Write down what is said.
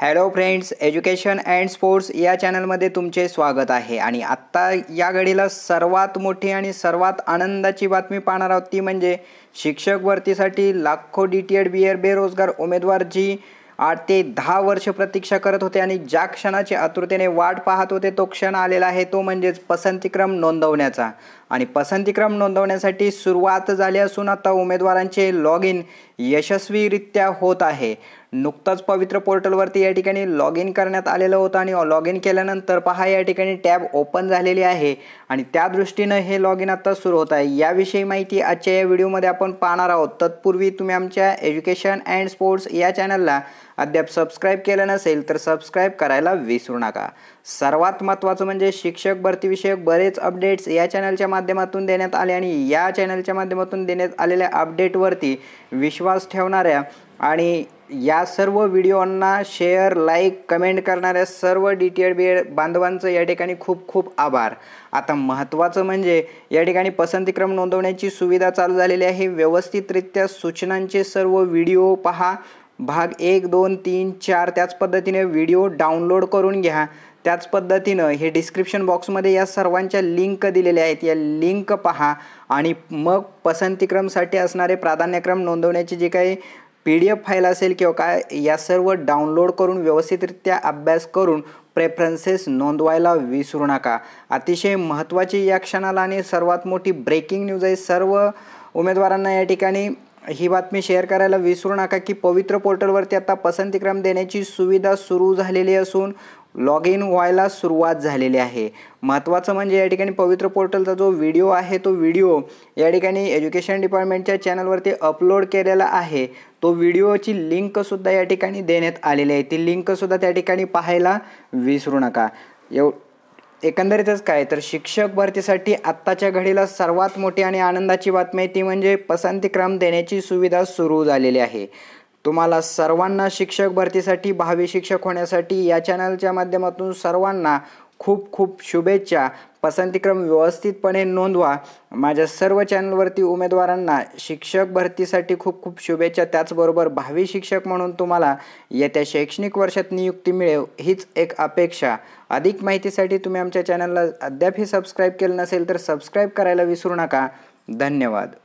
hello friends education and sports या चॅनलमध्ये तुमचे स्वागत आहे आणि आत्ता या घडीला सर्वात मोठी आणि सर्वात आनंदाची बातमी पाहणार आहोत ती म्हणजे शिक्षक भरतीसाठी लाखो D T Ed B Ed बेरोजगार उमेदवार जी आठ ते दहा वर्ष प्रतीक्षा करत होते आणि ज्या क्षणाची आतुरतेने वाट पाहत होते तो क्षण आलेला आहे तो म्हणजेच पसंतीक्रम नोंदवण्याचा आणि पसंतीक्रम नोंदवण्यासाठी सुरुवात झाली असून आता उमेदवारांचे लॉग इन यशस्वीरित्या होत आहे नुकतंच पवित्र पोर्टलवरती या ठिकाणी लॉग इन करण्यात आलेलं होतं आणि लॉग इन केल्यानंतर पहा या ठिकाणी टॅब ओपन झालेली आहे आणि त्या दृष्टीनं हे लॉग इन आता सुरू होत आहे याविषयी माहिती आजच्या या व्हिडिओमध्ये आपण पाहणार आहोत तत्पूर्वी तुम्ही आमच्या एज्युकेशन अँड स्पोर्ट्स या चॅनलला अद्याप सबस्क्राईब केलं नसेल तर सबस्क्राईब करायला विसरू नका सर्वात महत्त्वाचं म्हणजे शिक्षक भरतीविषयक बरेच अपडेट्स या चॅनलच्या माध्यमातून देण्यात आले आणि या चॅनलच्या माध्यमातून देण्यात आलेल्या अपडेटवरती विश्वास ठेवणाऱ्या आणि या सर्व व्हिडिओंना शेअर लाईक कमेंट करणाऱ्या सर्व D T Ed B Ed बांधवांचं या ठिकाणी खूप खूप आभार आता महत्त्वाचं म्हणजे या ठिकाणी पसंतीक्रम नोंदवण्याची सुविधा चालू झालेली आहे व्यवस्थितरित्या सूचनांचे सर्व व्हिडिओ पहा भाग एक दोन तीन चार त्याच पद्धतीने व्हिडिओ डाउनलोड करून घ्या त्याच पद्धतीनं हे डिस्क्रिप्शन बॉक्समध्ये या सर्वांच्या लिंक दिलेल्या आहेत या लिंक पहा आणि मग पसंतीक्रमसाठी असणारे प्राधान्यक्रम नोंदवण्याची जी काही पी डी एफ फाईल असेल किंवा काय या सर्व डाउनलोड करून व्यवस्थितरित्या अभ्यास करून प्रेफरन्सेस नोंदवायला विसरू नका अतिशय महत्त्वाची या क्षणाला आणि सर्वात मोठी ब्रेकिंग न्यूज आहे सर्व उमेदवारांना या ठिकाणी ही बातमी शेअर करायला विसरू नका की पवित्र पोर्टलवरती आता पसंतीक्रम देण्याची सुविधा सुरू झालेली असून लॉग इन व्हायला सुरुवात झालेली आहे महत्त्वाचं म्हणजे या ठिकाणी पवित्र पोर्टलचा जो व्हिडिओ आहे तो व्हिडिओ या ठिकाणी एज्युकेशन डिपार्टमेंटच्या चॅनलवरती अपलोड केलेला आहे तो व्हिडिओची लिंकसुद्धा या ठिकाणी देण्यात आलेली आहे ती लिंकसुद्धा त्या ठिकाणी पाहायला विसरू नका एव एकंदरीतच काय तर शिक्षक भरतीसाठी आत्ताच्या घडीला सर्वात मोठी आणि आनंदाची बातमी ती म्हणजे पसंतीक्रम देण्याची सुविधा सुरू झालेली आहे तुम्हाला सर्वांना शिक्षक भरतीसाठी भावी शिक्षक होण्यासाठी या चॅनलच्या माध्यमातून सर्वांना खूप खूप शुभेच्छा पसंतीक्रम व्यवस्थितपणे नोंदवा माझ्या सर्व चॅनलवरती उमेदवारांना शिक्षक भरतीसाठी खूप खूप शुभेच्छा त्याचबरोबर भावी शिक्षक म्हणून तुम्हाला येत्या शैक्षणिक वर्षात नियुक्ती मिळेल हीच एक अपेक्षा अधिक माहितीसाठी तुम्ही आमच्या चॅनलला अद्यापही सबस्क्राईब केलं नसेल तर सबस्क्राईब करायला विसरू नका धन्यवाद